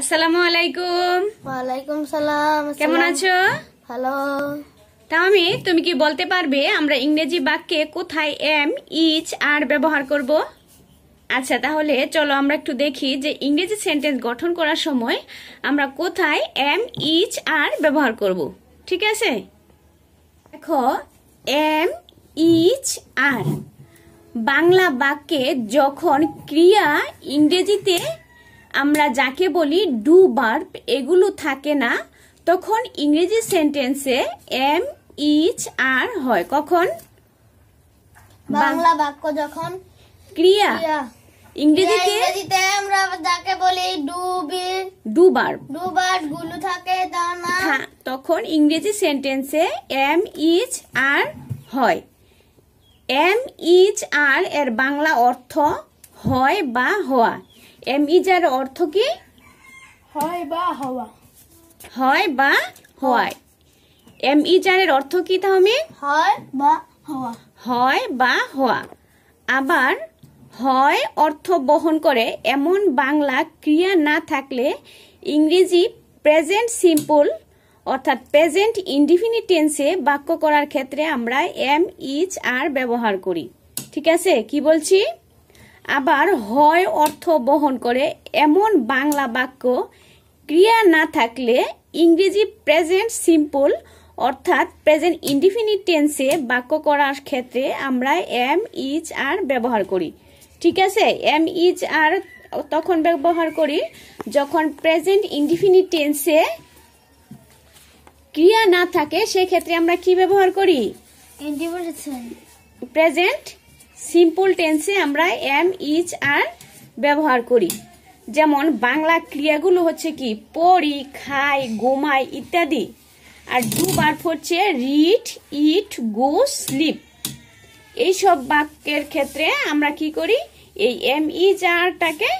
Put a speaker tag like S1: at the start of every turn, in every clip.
S1: আসসালামু আলাইকুম ওয়ালাইকুম সালাম কেমন আছো ভালো তামি তুমি কি বলতে পারবে আমরা ইংরেজি বাক্যে কোথায় এম ইচ আর ব্যবহার করব আচ্ছা তাহলে চলো আমরা একটু দেখি যে ইংরেজি সেন্টেন্স গঠন করার সময় আমরা কোথায় এম ইচ আর ব্যবহার করব ঠিক আছে দেখো এম ইচ আর বাংলা বাক্যে যখন ক্রিয়া ইংরেজিতে আমরা যাকে বলি ডু বার্ব এগুলো থাকে না তখন ইংরেজি সেন্টেন্সে এম ইচ আর হয় কখন বাংলা বাক্য যখন ক্রিয়া ইংরেজিতে আমরা যাকে বলি ডুবি ডুবার ডুবার গুলো থাকে তার নাম তখন ইংরেজি সেন্টেন্সে এম ইচ আর হয় এম ইচ আর এর বাংলা অর্থ হয় বা হওয়া এমই e যার অর্থ কি হয় বা হওয়া হয় বা হয় এমই e যারের অর্থ কি তাহলে হয় বা হওয়া হয় বা হওয়া আবার হয় অর্থ বহন করে এমন বাংলা ক্রিয়া না থাকলে ইংরেজি প্রেজেন্ট সিম্পল অর্থাৎ প্রেজেন্ট ইনডিফিনিটেন্সে বাক্য করার ক্ষেত্রে আমরা এম ইচ আর ব্যবহার করি ঠিক আছে কি বলছি আবার হয় অর্থ বহন করে এমন বাংলা বাক্য ক্রিয়া না থাকলে ইংরেজি প্রেজেন্ট সিম্পল অর্থাৎ প্রেজেন্ট ইন্ডিফিনিট টেন্সে বাক্য করার ক্ষেত্রে আমরা এম ইচ আর ব্যবহার করি ঠিক আছে এম ইচ আর তখন ব্যবহার করি যখন প্রেজেন্ট ইন্ডিফিনিট টেন্সে ক্রিয়া না থাকে সেক্ষেত্রে আমরা কি ব্যবহার করি প্রেজেন্ট সিম্পল টেন্সে আমরা এম ইচ আর ব্যবহার করি যেমন বাংলা ক্রিয়াগুলো হচ্ছে কি পড়ি খাই গোমাই ইত্যাদি আর ডু বার্ফ হচ্ছে রিড ইট গো স্লিপ সব বাক্যের ক্ষেত্রে আমরা কি করি এই এম ইচ আরটাকে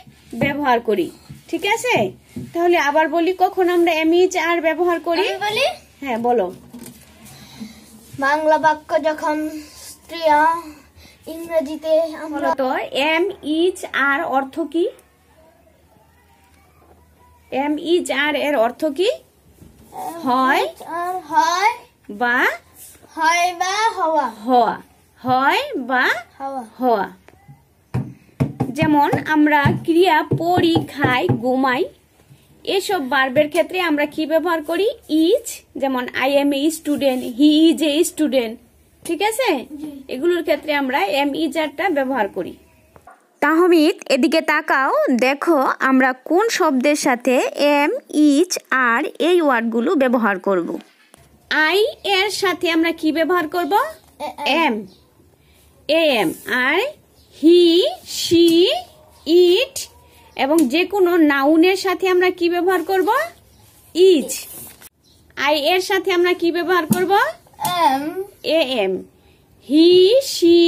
S1: ব্যবহার করি ঠিক আছে তাহলে আবার বলি কখন আমরা এম ইচ আর ব্যবহার করি বলি হ্যাঁ বলো বাংলা বাক্য যখন স্ত্রী ইংরেজিতে আমরা তো এম ইচ আর অর্থ কি এম ইচ আর এর অর্থ কি হয় হয় বা হয় বা হওয়া হওয়া হয় বা হওয়া যেমন আমরা ক্রিয়া পড়ি খাই ঘুমাই এসব বার্বের ক্ষেত্রে আমরা কি ব্যবহার করি ইচ যেমন I am a student he is a student ঠিক আছে এগুলোর ক্ষেত্রে আমরা এম ইজারটা e ব্যবহার করি তাহমিদ এদিকে তাকাও দেখো আমরা কোন শব্দের সাথে এম ইচ আর এই ওয়ার্ডগুলো ব্যবহার করব আই এর সাথে আমরা কি ব্যবহার করব am am are he she it এবং যে কোনো নাউনের সাথে আমরা কি ব্যবহার করব ইচ আই এর সাথে আমরা কি ব্যবহার করব am a am he she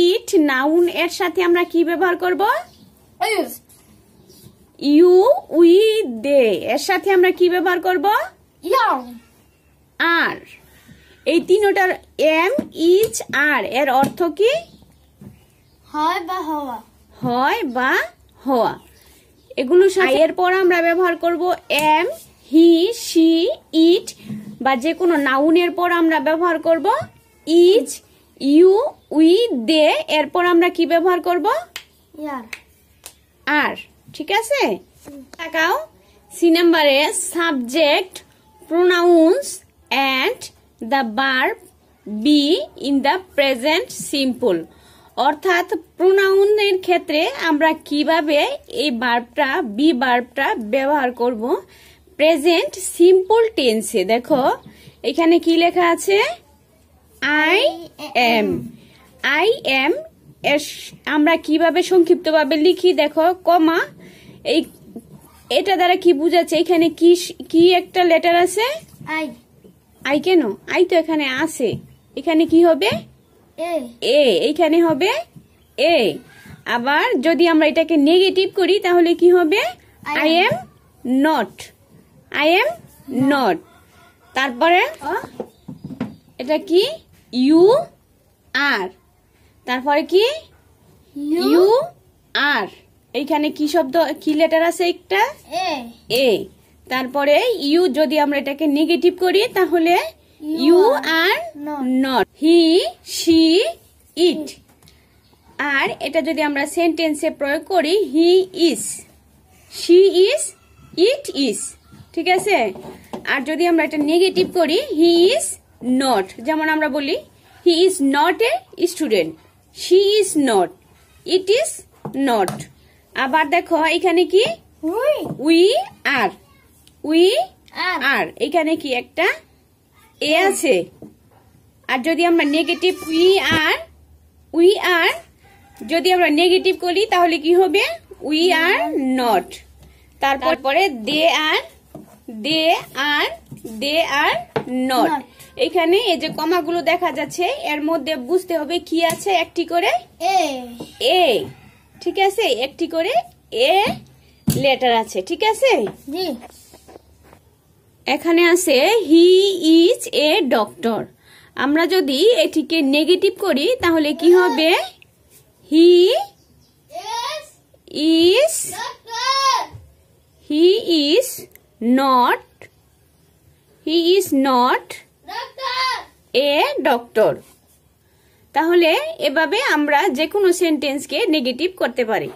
S1: it noun এর সাথে আমরা কি ব্যবহার করব ইউ উই দে এর সাথে আমরা কি ব্যবহার করব আর এই তিনোটার এম ইচ আর এর অর্থ কি হয় বা হওয়া হয় বা হওয়া এগুলো এর পর আমরা ব্যবহার করব এম হি শি ইট বা যে কোনো নাউনের পর আমরা ব্যবহার করব ইজ ইউ উই দে এরপর আমরা কি ব্যবহার করব আর ঠিক আছে তাকাও সি নাম্বারে subject pronouns and the verb be in the present simple অর্থাৎ প্রোনাউনের ক্ষেত্রে আমরা কিভাবে এই বার্বটা বি বার্বটা ব্যবহার করব প্রেজেন্ট সিম্পল টেন্সে দেখো এখানে কি লেখা আছে আই এম আই এম আমরা কিভাবে সংক্ষিপ্তভাবে লিখি দেখো কমা এই এটা দ্বারা কি বুঝাচ্ছে এখানে কি কি একটা লেটার আছে আই আই কেন আই তো এখানে আছে এখানে কি হবে এ এইখানে হবে এ আবার যদি আমরা এটাকে নেগেটিভ করি তাহলে কি হবে I am not I am not তারপরে এটা কি ইউ আর তারপরে কি ইউ আর এইখানে কি শব্দ কি লেটার আছে একটা এ তারপরে ইউ যদি আমরা এটাকে নেগেটিভ করি তাহলে you are not he she it are এটা যদি আমরা সেন্টেন্সে প্রয়োগ করি he is she is it is ঠিক আছে আর যদি আমরা এটা নেগেটিভ করি হি ইজ নট যেমন আমরা বলি he is not a student she is not it is not আবার দেখো এখানে কি উই আর উই আর এখানে কি একটা এ আছে আর যদি আমরা negative we are we are যদি আমরা নেগেটিভ করি তাহলে কি হবে উই আর নট তারপর পরে দে আর দে আর দে আর নট এখানে এই যে কমাগুলো দেখা যাচ্ছে এর মধ্যে বুঝতে হবে কি আছে একটি করে এ ঠিক আছে একটি করে এ লেটার আছে ঠিক আছে এখানে আছে হি ইজ এ ডক্টর আমরা যদি এটিকে নেগেটিভ করি তাহলে কি হবে he is he is not he is not a doctor তাহলে এভাবে আমরা যে কোনো সেন্টেন্সকে নেগেটিভ করতে পারি